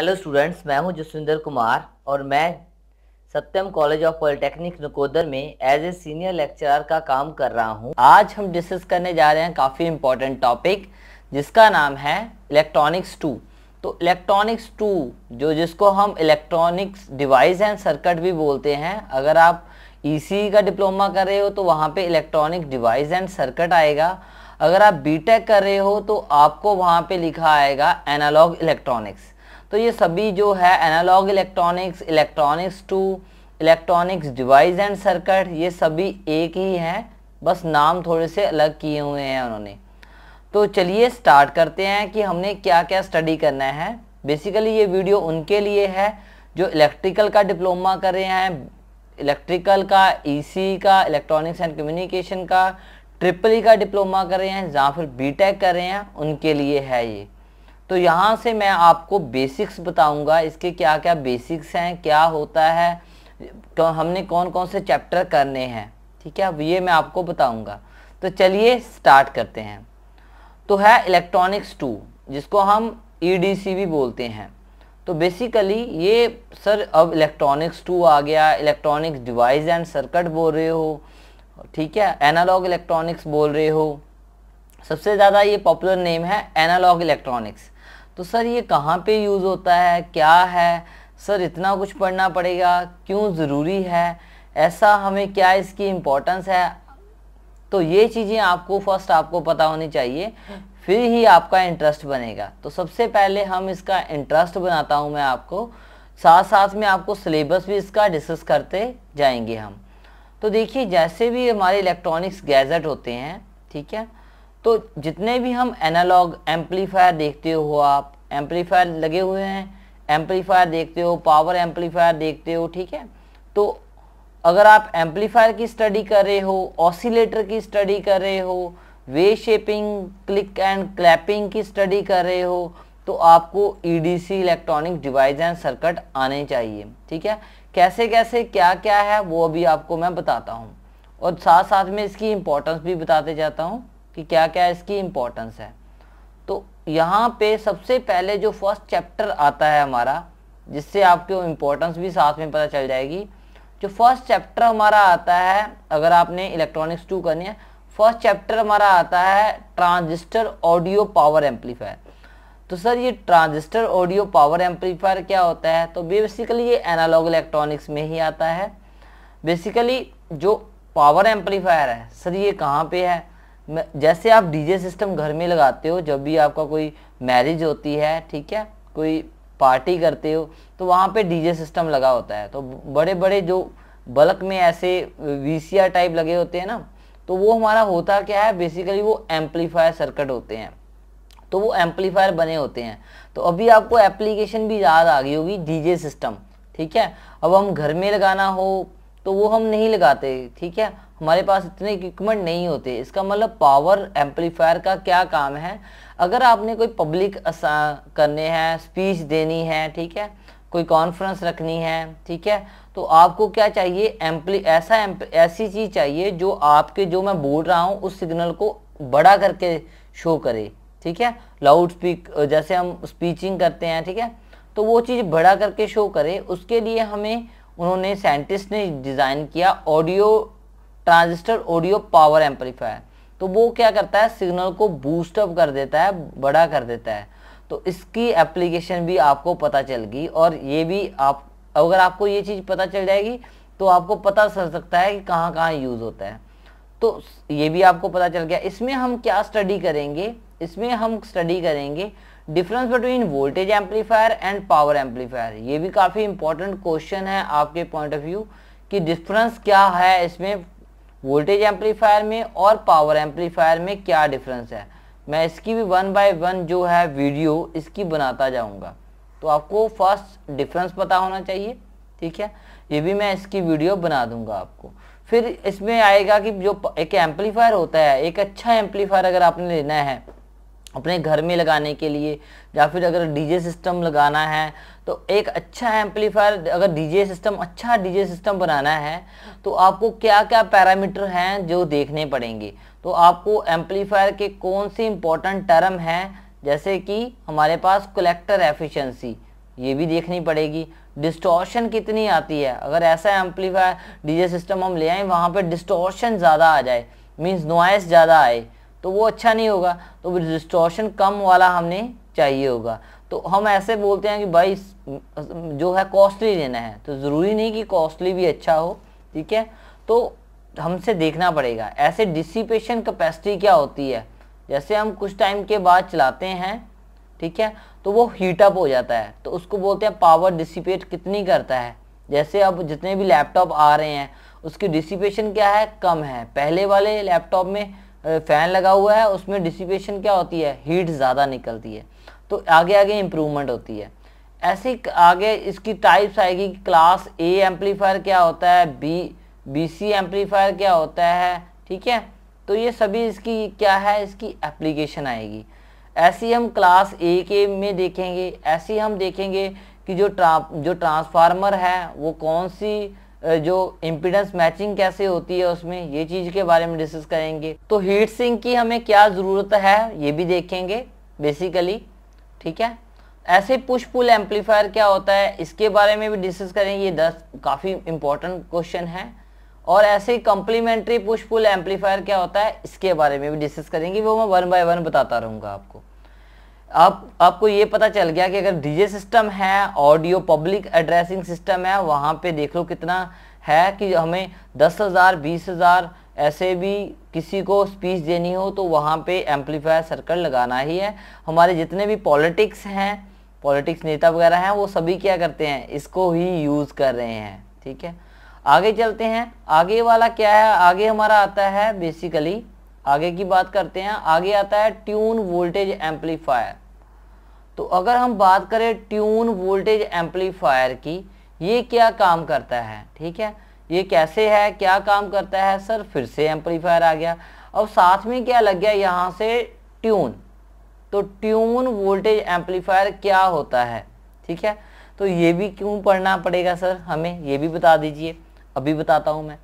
hello students मैं हूं जसविंदर कुमार और मैं Satyam college of polytechnic Nakodar में एज ए सीनियर लेक्चरर का काम कर रहा हूं आज हम डिस्कस करने जा रहे हैं काफ़ी इम्पोर्टेंट टॉपिक जिसका नाम है इलेक्ट्रॉनिक्स टू तो इलेक्ट्रॉनिक्स टू जो जिसको हम इलेक्ट्रॉनिक्स डिवाइस एंड सर्कट भी बोलते हैं अगर आप ई e का डिप्लोमा कर रहे हो तो वहाँ पर इलेक्ट्रॉनिक डिवाइस एंड सर्कट आएगा अगर आप बी कर रहे हो तो आपको वहाँ पर लिखा आएगा एनालॉग इलेक्ट्रॉनिक्स तो ये सभी जो है analog electronics electronics two electronics device and circuit ये सभी एक ही हैं बस नाम थोड़े से अलग किए हुए हैं उन्होंने तो चलिए स्टार्ट करते हैं कि हमने क्या क्या स्टडी करना है बेसिकली ये वीडियो उनके लिए है जो इलेक्ट्रिकल का डिप्लोमा कर रहे हैं इलेक्ट्रिकल का ई e का इलेक्ट्रॉनिक्स एंड कम्युनिकेशन का ट्रिपल ई e का डिप्लोमा कर रहे हैं या फिर बी कर रहे हैं उनके लिए है ये तो यहाँ से मैं आपको बेसिक्स बताऊंगा इसके क्या क्या बेसिक्स हैं क्या होता है तो हमने कौन कौन से चैप्टर करने हैं ठीक है अब ये मैं आपको बताऊंगा तो चलिए स्टार्ट करते हैं तो है इलेक्ट्रॉनिक्स टू जिसको हम ई e भी बोलते हैं तो बेसिकली ये सर अब इलेक्ट्रॉनिक्स टू आ गया इलेक्ट्रॉनिक्स डिवाइस एंड सर्किट बोल रहे हो ठीक है एनालॉग इलेक्ट्रॉनिक्स बोल रहे हो सबसे ज़्यादा ये पॉपुलर नेम है एनालॉग इलेक्ट्रॉनिक्स तो सर ये कहाँ पे यूज़ होता है क्या है सर इतना कुछ पढ़ना पड़ेगा क्यों ज़रूरी है ऐसा हमें क्या इसकी इम्पोर्टेंस है तो ये चीज़ें आपको फर्स्ट आपको पता होनी चाहिए फिर ही आपका इंटरेस्ट बनेगा तो सबसे पहले हम इसका इंटरेस्ट बनाता हूँ मैं आपको साथ साथ में आपको सिलेबस भी इसका डिस्कस करते जाएंगे हम तो देखिए जैसे भी हमारे इलेक्ट्रॉनिक्स गैजेट होते हैं ठीक है तो जितने भी हम एनालॉग एम्पलीफायर देखते हो आप एम्पलीफायर लगे हुए हैं एम्पलीफायर देखते हो पावर एम्पलीफायर देखते हो ठीक है तो अगर आप एम्पलीफायर की स्टडी कर रहे हो ऑसिलेटर की स्टडी कर रहे हो wave shaping click and clapping की स्टडी कर रहे हो तो आपको EDC e electronic device and circuit आने चाहिए ठीक है कैसे कैसे क्या क्या है वो अभी आपको मैं बताता हूँ और साथ साथ में इसकी इम्पोर्टेंस भी बताते जाता हूँ कि क्या क्या इसकी इंपॉर्टेंस है तो यहाँ पे सबसे पहले जो फर्स्ट चैप्टर आता है हमारा जिससे आपको इंपॉर्टेंस भी साथ में पता चल जाएगी जो फर्स्ट चैप्टर हमारा आता है अगर आपने इलेक्ट्रॉनिक्स टू करनी है फर्स्ट चैप्टर हमारा आता है ट्रांजिस्टर ऑडियो पावर एम्पलीफायर तो सर ये ट्रांजिस्टर ऑडियो पावर एम्पलीफायर क्या होता है तो बेसिकली ये एनालॉग इलेक्ट्रॉनिक्स में ही आता है बेसिकली जो पावर एम्पलीफायर है सर ये कहाँ पे है जैसे आप डीजे सिस्टम घर में लगाते हो जब भी आपका कोई मैरिज होती है ठीक है कोई पार्टी करते हो तो वहाँ पे डीजे सिस्टम लगा होता है तो बड़े बड़े जो बल्क में ऐसे वीसीआर टाइप लगे होते हैं ना तो वो हमारा होता क्या है बेसिकली वो एम्पलीफायर सर्किट होते हैं तो वो एम्पलीफायर बने होते हैं तो अभी आपको एप्लीकेशन भी याद आ गई होगी डीजे सिस्टम ठीक है अब हम घर में लगाना हो तो वो हम नहीं लगाते ठीक है हमारे पास इतने इक्विपमेंट नहीं होते इसका मतलब पावर एम्पलीफायर का क्या काम है अगर आपने कोई पब्लिक करने हैं स्पीच देनी है ठीक है कोई कॉन्फ्रेंस रखनी है ठीक है तो आपको क्या चाहिए एम्पली ऐसा एम्प, ऐसी चीज़ चाहिए जो आपके जो मैं बोल रहा हूँ उस सिग्नल को बड़ा करके शो करे ठीक है लाउड स्पीक जैसे हम स्पीचिंग करते हैं ठीक है तो वो चीज़ बड़ा करके शो करे उसके लिए हमें उन्होंने साइंटिस्ट ने डिज़ाइन किया audio transistor audio power amplifier तो वो क्या करता है सिग्नल को बूस्टअप कर देता है बड़ा कर देता है तो इसकी एप्लीकेशन भी आपको पता चल गई और ये भी आप अगर आपको ये चीज़ पता चल जाएगी तो आपको पता चल सकता है कि कहाँ कहाँ यूज़ होता है तो ये भी आपको पता चल गया इसमें हम क्या स्टडी करेंगे इसमें हम स्टडी करेंगे difference between voltage amplifier and power amplifier ये भी काफ़ी इंपॉर्टेंट क्वेश्चन है आपके पॉइंट ऑफ व्यू कि डिफरेंस क्या है इसमें वोल्टेज एम्पलीफायर में और पावर एम्पलीफायर में क्या डिफरेंस है मैं इसकी भी वन बाय वन जो है वीडियो इसकी बनाता जाऊंगा तो आपको फर्स्ट डिफरेंस पता होना चाहिए ठीक है ये भी मैं इसकी वीडियो बना दूंगा आपको फिर इसमें आएगा कि जो एक एम्पलीफायर होता है एक अच्छा एम्पलीफायर अगर आपने लेना है अपने घर में लगाने के लिए या फिर अगर डीजे सिस्टम लगाना है तो एक अच्छा एम्पलीफायर अगर डीजे सिस्टम अच्छा डीजे सिस्टम बनाना है तो आपको क्या क्या पैरामीटर हैं जो देखने पड़ेंगे तो आपको एम्पलीफायर के कौन से इंपॉर्टेंट टर्म हैं जैसे कि हमारे पास कलेक्टर एफिशिएंसी ये भी देखनी पड़ेगी डिस्टॉर्शन कितनी आती है अगर ऐसा एम्पलीफायर डीजे सिस्टम हम ले आए वहाँ पर डिस्टॉर्शन ज़्यादा आ जाए मीन्स नॉइस ज़्यादा आए तो वो अच्छा नहीं होगा तो डिस्टॉर्शन कम वाला हमने चाहिए होगा तो हम ऐसे बोलते हैं कि भाई जो है कॉस्टली लेना है तो ज़रूरी नहीं कि कॉस्टली भी अच्छा हो ठीक है तो हमसे देखना पड़ेगा ऐसे डिसिपेशन कैपेसिटी क्या होती है जैसे हम कुछ टाइम के बाद चलाते हैं ठीक है तो वो हीटअप हो जाता है तो उसको बोलते हैं पावर डिसिपेट कितनी करता है जैसे अब जितने भी लैपटॉप आ रहे हैं उसकी डिसिपेशन क्या है कम है पहले वाले लैपटॉप में फ़ैन लगा हुआ है उसमें डिसिपेशन क्या होती है हीट ज़्यादा निकलती है तो आगे आगे इम्प्रूवमेंट होती है ऐसे आगे इसकी टाइप्स आएगी क्लास ए एम्पलीफायर क्या होता है बी बी सी एम्पलीफायर क्या होता है ठीक है तो ये सभी इसकी क्या है इसकी एप्लीकेशन आएगी ऐसी हम क्लास ए के में देखेंगे ऐसी हम देखेंगे कि जो ट्रा जो ट्रांसफार्मर है वो कौन सी जो इम्पिडेंस मैचिंग कैसे होती है उसमें ये चीज़ के बारे में डिस्कस करेंगे तो हीट सिंक की हमें क्या ज़रूरत है ये भी देखेंगे बेसिकली ठीक है ऐसे पुश पुल एम्पलीफायर क्या होता है इसके बारे में भी डिस्कस करेंगे ये दस काफ़ी इंपॉर्टेंट क्वेश्चन है और ऐसे कॉम्प्लीमेंट्री पुश पुल एम्पलीफायर क्या होता है इसके बारे में भी डिस्कस करेंगे वो मैं वन बाय वन बताता रहूँगा आपको आप आपको ये पता चल गया कि अगर डीजे सिस्टम है ऑडियो पब्लिक एड्रेसिंग सिस्टम है वहाँ पे देख लो कितना है कि हमें दस हज़ार बीस हज़ार ऐसे भी किसी को स्पीच देनी हो तो वहाँ पे एम्पलीफायर सर्कल लगाना ही है हमारे जितने भी पॉलिटिक्स हैं पॉलिटिक्स नेता वगैरह हैं वो सभी क्या करते हैं इसको ही यूज़ कर रहे हैं ठीक है आगे चलते हैं आगे वाला क्या है आगे हमारा आता है बेसिकली आगे की बात करते हैं आगे आता है ट्यून वोल्टेज एम्पलीफायर तो अगर हम बात करें ट्यून वोल्टेज एम्पलीफायर की ये क्या काम करता है ठीक है ये कैसे है क्या काम करता है सर फिर से एम्पलीफायर आ गया अब साथ में क्या लग गया यहाँ से ट्यून तो ट्यून वोल्टेज एम्पलीफायर क्या होता है ठीक है तो ये भी क्यों पढ़ना पड़ेगा सर हमें ये भी बता दीजिए अभी बताता हूँ मैं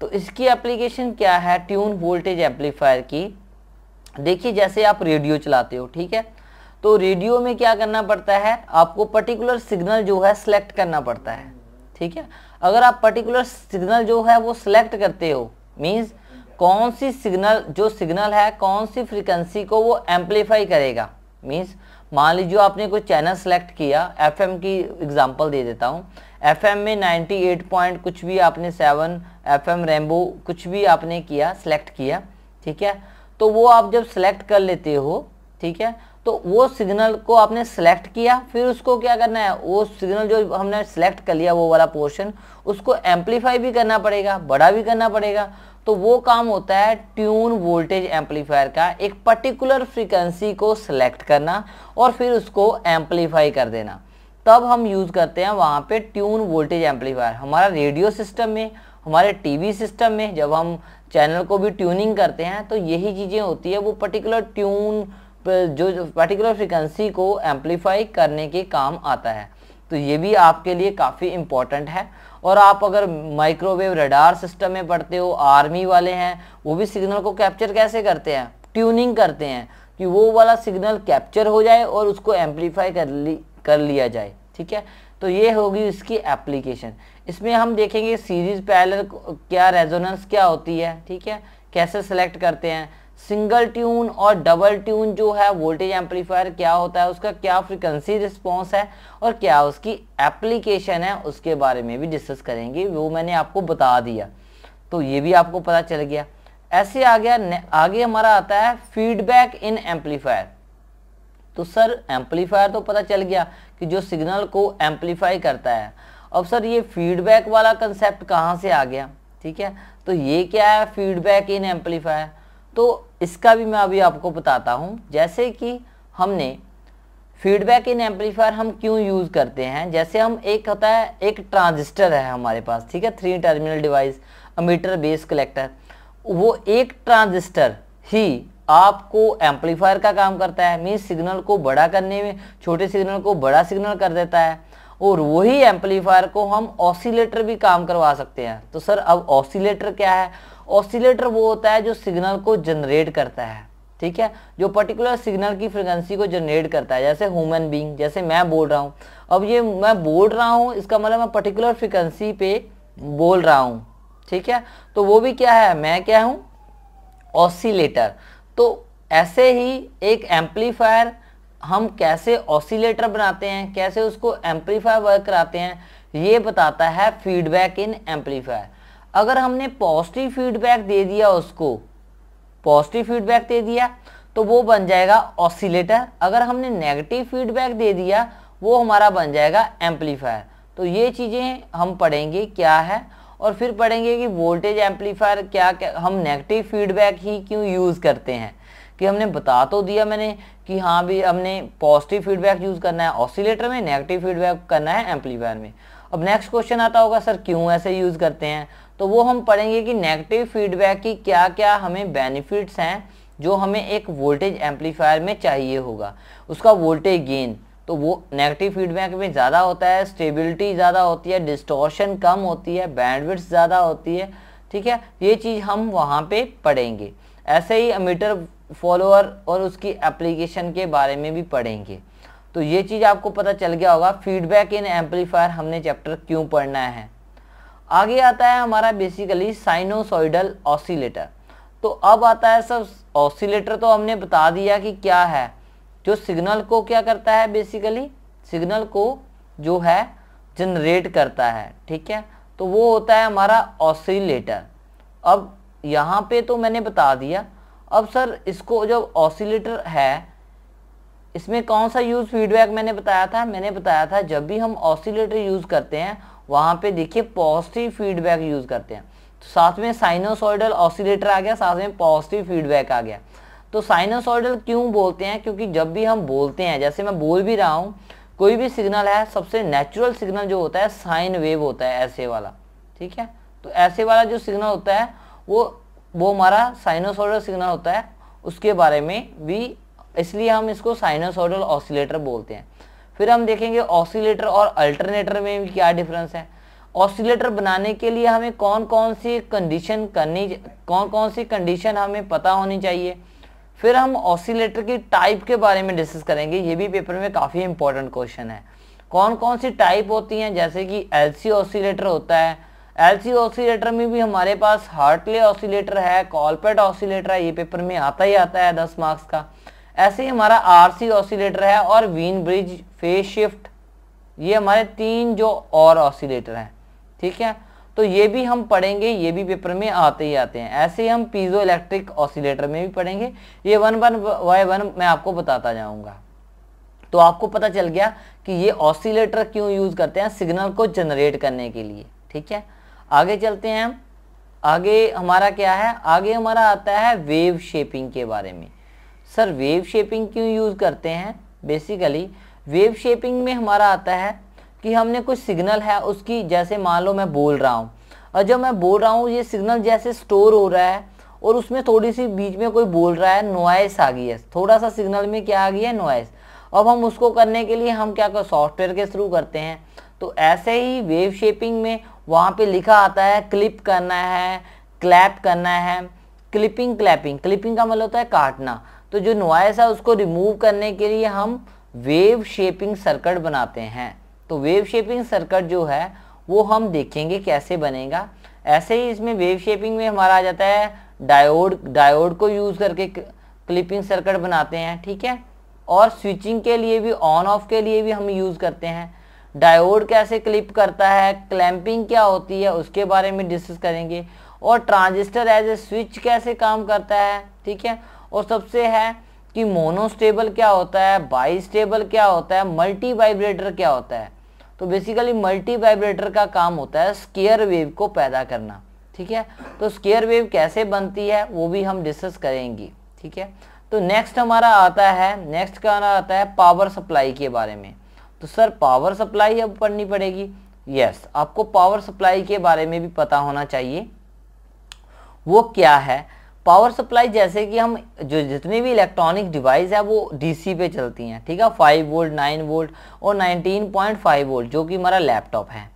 तो इसकी एप्लीकेशन क्या है ट्यून वोल्टेज एम्पलीफायर की देखिए जैसे आप रेडियो चलाते हो ठीक है तो रेडियो में क्या करना पड़ता है आपको पर्टिकुलर सिग्नल जो है सिलेक्ट करना पड़ता है ठीक है अगर आप पर्टिकुलर सिग्नल जो है वो सिलेक्ट करते हो मीन्स कौन सी सिग्नल जो सिग्नल है कौन सी फ्रिक्वेंसी को वो एम्पलीफाई करेगा मीन्स मान लीजिए आपने कोई चैनल सेलेक्ट किया एफएम की एग्जांपल दे देता हूँ एफएम में 98 पॉइंट कुछ भी आपने सेवन एफ एम रेमबो कुछ भी आपने किया सेलेक्ट किया ठीक है तो वो आप जब सेलेक्ट कर लेते हो ठीक है तो वो सिग्नल को आपने सेलेक्ट किया फिर उसको क्या करना है वो सिग्नल जो हमने सेलेक्ट कर लिया वो वाला पोर्शन उसको एम्पलीफाई भी करना पड़ेगा बड़ा भी करना पड़ेगा तो वो काम होता है ट्यून वोल्टेज एम्पलीफायर का एक पर्टिकुलर फ्रीक्वेंसी को सिलेक्ट करना और फिर उसको एम्पलीफाई कर देना तब हम यूज़ करते हैं वहाँ पे ट्यून वोल्टेज एम्पलीफायर हमारा रेडियो सिस्टम में हमारे टीवी सिस्टम में जब हम चैनल को भी ट्यूनिंग करते हैं तो यही चीज़ें होती है वो पर्टिकुलर ट्यून जो पर्टिकुलर फ्रिक्वेंसी को एम्पलीफाई करने के काम आता है तो ये भी आपके लिए काफ़ी इम्पॉर्टेंट है और आप अगर माइक्रोवेव रडार सिस्टम में पढ़ते हो आर्मी वाले हैं वो भी सिग्नल को कैप्चर कैसे करते हैं ट्यूनिंग करते हैं कि वो वाला सिग्नल कैप्चर हो जाए और उसको एम्पलीफाई कर ली कर लिया जाए ठीक है तो ये होगी इसकी एप्लीकेशन इसमें हम देखेंगे सीरीज पैलर क्या रेजोनेंस क्या होती है ठीक है कैसे सेलेक्ट करते हैं सिंगल ट्यून और डबल ट्यून जो है वोल्टेज एम्पलीफायर क्या होता है उसका क्या फ्रिक्वेंसी रिस्पॉन्स है और क्या उसकी एप्लीकेशन है उसके बारे में भी डिस्कस करेंगे वो मैंने आपको बता दिया तो ये भी आपको पता चल गया ऐसे आ गया आगे हमारा आता है फीडबैक इन एम्पलीफायर तो सर एम्पलीफायर तो पता चल गया कि जो सिग्नल को एम्पलीफाई करता है अब सर ये फीडबैक वाला कंसेप्ट कहाँ से आ गया ठीक है तो ये क्या है फीडबैक इन एम्पलीफायर तो इसका भी मैं अभी आपको बताता हूँ जैसे कि हमने फीडबैक इन एम्पलीफायर हम क्यों यूज़ करते हैं जैसे हम एक होता है एक ट्रांजिस्टर है हमारे पास ठीक है three terminal device emitter base collector वो एक ट्रांजिस्टर ही आपको एम्पलीफायर का काम करता है मीन सिग्नल को बड़ा करने में छोटे सिग्नल को बड़ा सिग्नल कर देता है और वही एम्पलीफायर को हम ऑसिलेटर भी काम करवा सकते हैं तो सर अब ऑसिलेटर क्या है ऑसिलेटर वो होता है जो सिग्नल को जनरेट करता है ठीक है जो पर्टिकुलर सिग्नल की फ्रिक्वेंसी को जनरेट करता है जैसे ह्यूमन बींग जैसे मैं बोल रहा हूँ अब ये मैं बोल रहा हूँ इसका मतलब मैं पर्टिकुलर फ्रिक्वेंसी पे बोल रहा हूँ ठीक है तो वो भी क्या है मैं क्या हूँ ऑसिलेटर तो ऐसे ही एक एम्पलीफायर हम कैसे ऑसिलेटर बनाते हैं कैसे उसको एम्पलीफायर वर्क कराते हैं ये बताता है फीडबैक इन एम्पलीफायर अगर हमने पॉजिटिव फीडबैक दे दिया उसको पॉजिटिव फीडबैक दे दिया तो वो बन जाएगा ऑसिलेटर अगर हमने नेगेटिव फीडबैक दे दिया वो हमारा बन जाएगा एम्पलीफायर तो ये चीज़ें हम पढ़ेंगे क्या है और फिर पढ़ेंगे कि वोल्टेज एम्पलीफायर क्या क्या हम नेगेटिव फीडबैक ही क्यों यूज़ करते हैं कि हमने बता तो दिया मैंने कि हाँ भी हमने पॉजिटिव फीडबैक यूज़ करना है ऑसिलेटर में नेगेटिव फीडबैक करना है एम्पलीफायर में अब नेक्स्ट क्वेश्चन आता होगा सर क्यों ऐसे यूज़ करते हैं तो वो हम पढ़ेंगे कि नेगेटिव फीडबैक की क्या क्या हमें बेनिफिट्स हैं जो हमें एक वोल्टेज एम्पलीफायर में चाहिए होगा उसका वोल्टेज गेन तो वो नेगेटिव फीडबैक में ज़्यादा होता है स्टेबिलिटी ज़्यादा होती है डिस्टोशन कम होती है बैंडविड्थ ज़्यादा होती है ठीक है ये चीज़ हम वहाँ पे पढ़ेंगे ऐसे ही अमीटर फॉलोअर और उसकी एप्लीकेशन के बारे में भी पढ़ेंगे तो ये चीज़ आपको पता चल गया होगा फीडबैक इन एम्पलीफायर हमने चैप्टर क्यों पढ़ना है आगे आता है हमारा बेसिकली साइनोसॉइडल ऑसिलेटर तो अब आता है सब ऑसिलेटर तो हमने बता दिया कि क्या है जो सिग्नल को क्या करता है बेसिकली सिग्नल को जो है जनरेट करता है ठीक है तो वो होता है हमारा ऑसिलेटर अब यहाँ पे तो मैंने बता दिया अब सर इसको जब ऑसिलेटर है इसमें कौन सा यूज़ फीडबैक मैंने बताया था मैंने बताया था जब भी हम ऑसिलेटर यूज़ करते हैं वहाँ पे देखिए पॉजिटिव फीडबैक यूज़ करते हैं तो साथ में साइनोसॉइडल ऑसिलेटर आ गया साथ में पॉजिटिव फीडबैक आ गया तो साइनसॉइडल क्यों बोलते हैं क्योंकि जब भी हम बोलते हैं जैसे मैं बोल भी रहा हूँ कोई भी सिग्नल है सबसे नेचुरल सिग्नल जो होता है साइन वेव होता है ऐसे वाला ठीक है तो ऐसे वाला जो सिग्नल होता है वो वो हमारा साइनसॉइडल सिग्नल होता है उसके बारे में भी इसलिए हम इसको साइनसॉइडल ऑसिलेटर बोलते हैं फिर हम देखेंगे ऑसिलेटर और अल्टरनेटर में क्या डिफरेंस है ऑसिलेटर बनाने के लिए हमें कौन कौन सी कंडीशन करनी कौन कौन सी कंडीशन हमें पता होनी चाहिए फिर हम ऑसिलेटर की टाइप के बारे में डिस्कस करेंगे ये भी पेपर में काफ़ी इंपॉर्टेंट क्वेश्चन है कौन कौन सी टाइप होती हैं जैसे कि एलसी ऑसिलेटर होता है एलसी ऑसिलेटर में भी हमारे पास हार्टले ऑसिलेटर है कॉलपेट ऑसिलेटर है ये पेपर में आता ही आता है दस मार्क्स का ऐसे ही हमारा आर ऑसिलेटर है और वीन ब्रिज फेस शिफ्ट ये हमारे तीन जो और ऑसिलेटर हैं ठीक है तो ये भी हम पढ़ेंगे ये भी पेपर में आते ही आते हैं ऐसे ही हम पीजो इलेक्ट्रिक ऑसिलेटर में भी पढ़ेंगे ये वन वन वाई वन मैं आपको बताता जाऊँगा तो आपको पता चल गया कि ये ऑसिलेटर क्यों यूज़ करते हैं सिग्नल को जनरेट करने के लिए ठीक है आगे चलते हैं हम आगे हमारा क्या है आगे हमारा आता है वेव शेपिंग के बारे में सर वेव शेपिंग क्यों यूज़ करते हैं बेसिकली वेव शेपिंग में हमारा आता है कि हमने कुछ सिग्नल है उसकी जैसे मान लो मैं बोल रहा हूँ और जब मैं बोल रहा हूँ ये सिग्नल जैसे स्टोर हो रहा है और उसमें थोड़ी सी बीच में कोई बोल रहा है नॉइस आ गई है थोड़ा सा सिग्नल में क्या आ गया है नॉइस अब हम उसको करने के लिए हम क्या कर सॉफ्टवेयर के थ्रू करते हैं तो ऐसे ही वेव शेपिंग में वहाँ पे लिखा आता है क्लिप करना है क्लैप करना है क्लिपिंग क्लैपिंग क्लिपिंग का मतलब होता है काटना तो जो नॉइस है उसको रिमूव करने के लिए हम वेव शेपिंग सर्कट बनाते हैं तो वेव शेपिंग सर्कट जो है वो हम देखेंगे कैसे बनेगा ऐसे ही इसमें वेव शेपिंग में हमारा आ जाता है डायोड डायोड को यूज़ करके क्लिपिंग सर्कट बनाते हैं ठीक है और स्विचिंग के लिए भी ऑन ऑफ के लिए भी हम यूज़ करते हैं डायोड कैसे क्लिप करता है क्लैंपिंग क्या होती है उसके बारे में डिस्कस करेंगे और ट्रांजिस्टर एज ए स्विच कैसे काम करता है ठीक है और सबसे है कि मोनोस्टेबल क्या होता है बाई स्टेबल क्या होता है मल्टी वाइब्रेटर क्या होता है तो बेसिकली मल्टी वाइब्रेटर का काम होता है स्केयर वेव को पैदा करना ठीक है तो स्केयर वेव कैसे बनती है वो भी हम डिस्कस करेंगे ठीक है तो नेक्स्ट हमारा आता है नेक्स्ट का आता है पावर सप्लाई के बारे में तो सर पावर सप्लाई अब पढ़नी पड़ेगी यस yes, आपको पावर सप्लाई के बारे में भी पता होना चाहिए वो क्या है पावर सप्लाई जैसे कि हम जो जितनी भी इलेक्ट्रॉनिक डिवाइस है वो डीसी पे चलती हैं ठीक है फाइव वोल्ट नाइन वोल्ट और नाइनटीन पॉइंट फाइव वोल्ट जो कि हमारा लैपटॉप है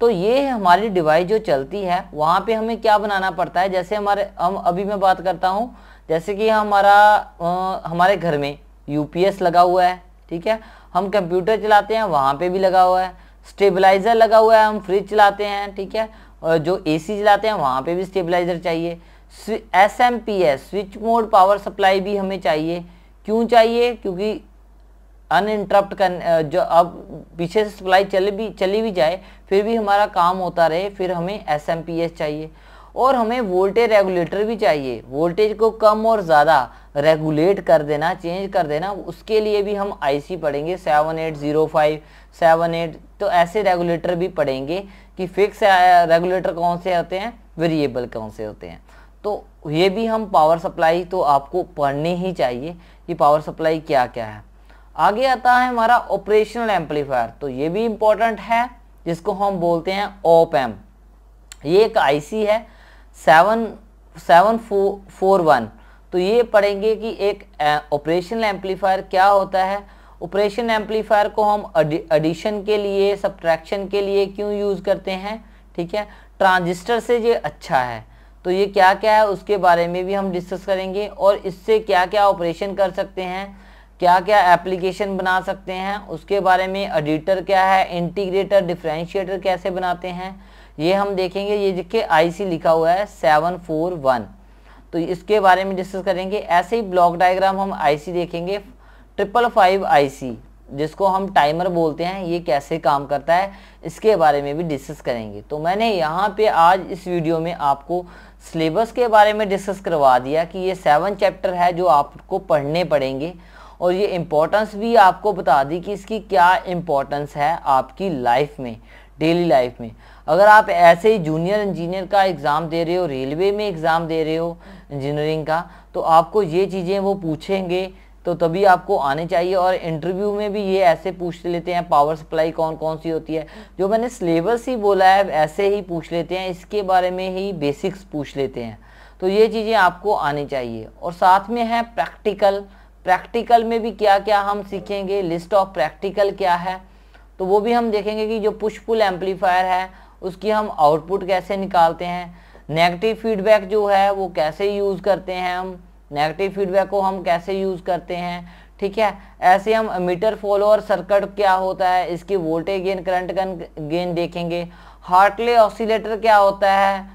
तो ये हमारी डिवाइस जो चलती है वहाँ पे हमें क्या बनाना पड़ता है जैसे हमारे हम अभी मैं बात करता हूँ जैसे कि हमारा आ, हमारे घर में यू लगा हुआ है ठीक है हम कंप्यूटर चलाते हैं वहाँ पर भी लगा हुआ है स्टेबलाइज़र लगा हुआ है हम फ्रिज चलाते हैं ठीक है और जो ए चलाते हैं वहाँ पर भी स्टेबलाइज़र चाहिए S M P S switch mode power supply भी हमें चाहिए क्यों चाहिए क्योंकि अनइंटरप्ट कर जो अब पीछे से सप्लाई चले भी चली भी जाए फिर भी हमारा काम होता रहे फिर हमें एस एम पी एस चाहिए और हमें वोल्टेज रेगुलेटर भी चाहिए वोल्टेज को कम और ज़्यादा रेगुलेट कर देना चेंज कर देना उसके लिए भी हम आईसी पढ़ेंगे seven eight zero five seven eight तो ऐसे रेगुलेटर भी पढ़ेंगे कि फिक्स रेगुलेटर कौन से होते हैं वेरिएबल कौन से होते हैं तो ये भी हम पावर सप्लाई तो आपको पढ़नी ही चाहिए कि पावर सप्लाई क्या क्या है आगे आता है हमारा ऑपरेशनल एम्पलीफायर तो ये भी इम्पोर्टेंट है जिसको हम बोलते हैं ओप एम ये एक आईसी है seven seven fo four one तो ये पढ़ेंगे कि एक ऑपरेशनल एम्पलीफायर क्या होता है ऑपरेशन एम्पलीफायर को हम एडिशन के लिए सब्ट्रैक्शन के लिए क्यों यूज़ करते हैं ठीक है ट्रांजिस्टर से ये अच्छा है तो ये क्या क्या है उसके बारे में भी हम डिस्कस करेंगे और इससे क्या क्या ऑपरेशन कर सकते हैं क्या क्या एप्लीकेशन बना सकते हैं उसके बारे में एडिटर क्या है इंटीग्रेटर डिफ्रेंशिएटर कैसे बनाते हैं ये हम देखेंगे ये जिसके आईसी लिखा हुआ है सेवन फोर वन तो इसके बारे में डिस्कस करेंगे ऐसे ही ब्लॉक डायग्राम हम आईसी देखेंगे ट्रिपल फाइव आई जिसको हम टाइमर बोलते हैं ये कैसे काम करता है इसके बारे में भी डिस्कस करेंगे तो मैंने यहाँ पे आज इस वीडियो में आपको सिलेबस के बारे में डिस्कस करवा दिया कि ये सेवन चैप्टर है जो आपको पढ़ने पड़ेंगे और ये इम्पोर्टेंस भी आपको बता दी कि इसकी क्या इम्पोर्टेंस है आपकी लाइफ में डेली लाइफ में अगर आप ऐसे ही जूनियर इंजीनियर का एग्ज़ाम दे रहे हो रेलवे में एग्ज़ाम दे रहे हो इंजीनियरिंग का तो आपको ये चीज़ें वो पूछेंगे तो तभी आपको आने चाहिए और इंटरव्यू में भी ये ऐसे पूछ लेते हैं पावर सप्लाई कौन कौन सी होती है जो मैंने सिलेबस ही बोला है ऐसे ही पूछ लेते हैं इसके बारे में ही बेसिक्स पूछ लेते हैं तो ये चीज़ें आपको आनी चाहिए और साथ में है प्रैक्टिकल प्रैक्टिकल में भी क्या क्या हम सीखेंगे लिस्ट ऑफ प्रैक्टिकल क्या है तो वो भी हम देखेंगे कि जो पुश पुल एम्पलीफायर है उसकी हम आउटपुट कैसे निकालते हैं नेगेटिव फीडबैक जो है वो कैसे यूज़ करते हैं हम नेगेटिव फीडबैक को हम कैसे यूज़ करते हैं ठीक है ऐसे हम मीटर फॉलोअर सर्किट क्या होता है इसकी वोल्टेज गेन करंट गेन देखेंगे हार्टले ऑसिलेटर क्या होता है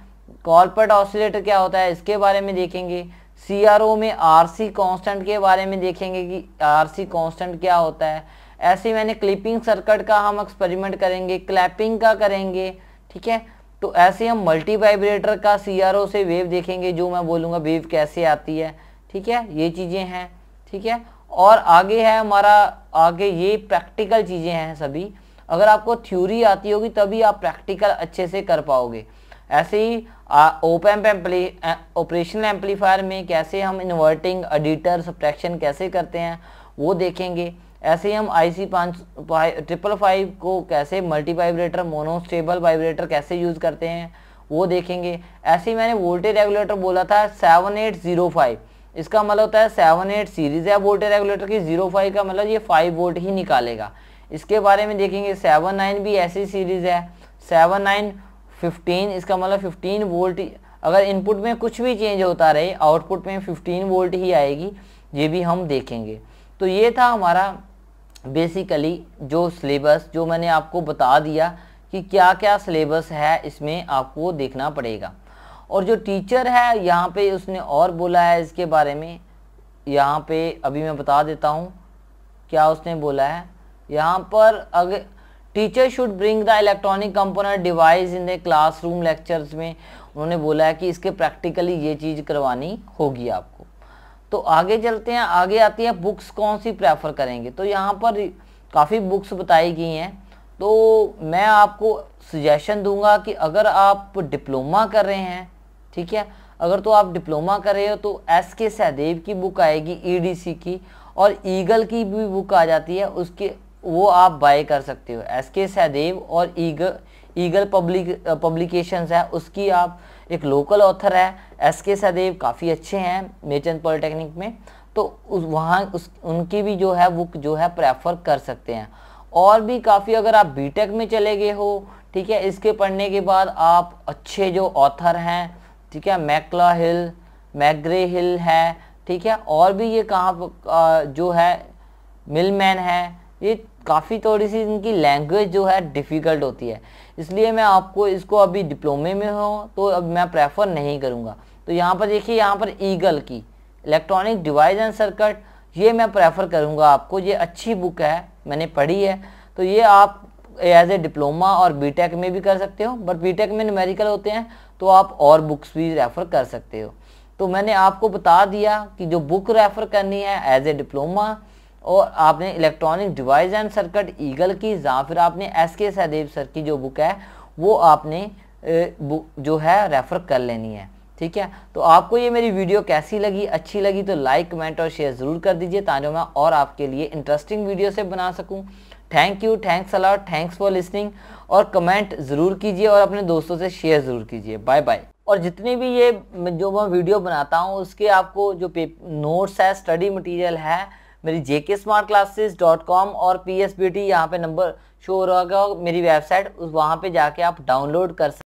कॉलपट ऑसिलेटर क्या होता है इसके बारे में देखेंगे सी आर ओ में आर सी के बारे में देखेंगे कि आर सी क्या होता है ऐसे मैंने क्लिपिंग सर्किट का हम एक्सपेरिमेंट करेंगे क्लैपिंग का करेंगे ठीक है तो ऐसे हम मल्टी वाइब्रेटर का सी से वेव देखेंगे जो मैं बोलूँगा वेव कैसे आती है ठीक है ये चीज़ें हैं ठीक है और आगे है हमारा आगे ये प्रैक्टिकल चीज़ें हैं सभी अगर आपको थ्योरी आती होगी तभी आप प्रैक्टिकल अच्छे से कर पाओगे ऐसे ही ओपैम्प एम्पली ऑपरेशनल एम्पलीफायर में कैसे हम इन्वर्टिंग एडिटर सब्ट्रैक्शन कैसे करते हैं वो देखेंगे ऐसे ही हम आई सी पाँच ट्रिपल फाइव को कैसे मल्टी वाइब्रेटर मोनोस्टेबल वाइब्रेटर कैसे यूज़ करते हैं वो देखेंगे ऐसे ही मैंने वोल्टेज रेगुलेटर बोला था सेवन एट ज़ीरो फाइव इसका मतलब होता है सेवन एट सीरीज़ है वोल्टेज रेगुलेटर की जीरो फाइव का मतलब ये फाइव वोल्ट ही निकालेगा इसके बारे में देखेंगे सेवन नाइन भी ऐसी सीरीज़ है सेवन नाइन फिफ्टीन इसका मतलब फिफ्टीन वोल्ट अगर इनपुट में कुछ भी चेंज होता रहे आउटपुट में फिफ्टीन वोल्ट ही आएगी ये भी हम देखेंगे तो ये था हमारा बेसिकली जो सिलेबस जो मैंने आपको बता दिया कि क्या क्या सिलेबस है इसमें आपको देखना पड़ेगा और जो टीचर है यहाँ पे उसने और बोला है इसके बारे में यहाँ पे अभी मैं बता देता हूँ क्या उसने बोला है यहाँ पर अगर teacher should bring the electronic component device in the classroom lectures में उन्होंने बोला है कि इसके प्रैक्टिकली ये चीज़ करवानी होगी आपको तो आगे चलते हैं आगे आती है बुक्स कौन सी प्रेफर करेंगे तो यहाँ पर काफ़ी बुक्स बताई गई हैं तो मैं आपको सजेशन दूंगा कि अगर आप डिप्लोमा कर रहे हैं ठीक है अगर तो आप डिप्लोमा कर रहे हो तो एस के सहदेव की बुक आएगी ईडीसी e की और ईगल की भी बुक आ जाती है उसके वो आप बाय कर सकते हो एस के सहदेव और ईगल ईगल पब्लिक पब्लिकेशंस है उसकी आप एक लोकल ऑथर है एस के सहदेव काफ़ी अच्छे हैं मेचन पॉलिटेक्निक में तो उस वहाँ उस उनकी भी जो है बुक जो है प्रेफर कर सकते हैं और भी काफ़ी अगर आप बीटेक में चले गए हो ठीक है इसके पढ़ने के बाद आप अच्छे जो ऑथर हैं ठीक है मैकला हिल मैग्रे हिल है ठीक है और भी ये कहाँ जो है मिलमैन है ये काफ़ी थोड़ी सी इनकी लैंग्वेज जो है डिफ़िकल्ट होती है इसलिए मैं आपको इसको अभी डिप्लोमे में हो तो अब मैं प्रेफर नहीं करूँगा तो यहाँ पर देखिए यहाँ पर ईगल की इलेक्ट्रॉनिक डिवाइस एंड सर्कट ये मैं प्रेफर करूँगा आपको ये अच्छी बुक है मैंने पढ़ी है तो ये आप एज ए डिप्लोमा और बी में भी कर सकते हो बट बी में न्यूमेरिकल होते हैं तो आप और बुक्स भी रेफ़र कर सकते हो तो मैंने आपको बता दिया कि जो बुक रेफ़र करनी है एज ए डिप्लोमा और आपने electronic device and circuit Eagle की या फिर आपने एस के सहदेव सर की जो बुक है वो आपने जो है रेफ़र कर लेनी है ठीक है तो आपको ये मेरी वीडियो कैसी लगी अच्छी लगी तो लाइक कमेंट और शेयर ज़रूर कर दीजिए ताकि मैं और आपके लिए इंटरेस्टिंग वीडियो से बना सकूँ thank you thanks a lot thanks for listening और कमेंट ज़रूर कीजिए और अपने दोस्तों से शेयर ज़रूर कीजिए बाय बाय और जितनी भी ये जो मैं वीडियो बनाता हूँ उसके आपको जो नोट्स है स्टडी मटेरियल है मेरी J K smart classes dot com और पी एस बी टी यहाँ पर नंबर शो हो रहा होगा मेरी वेबसाइट उस वहाँ पर जाके आप डाउनलोड कर सकते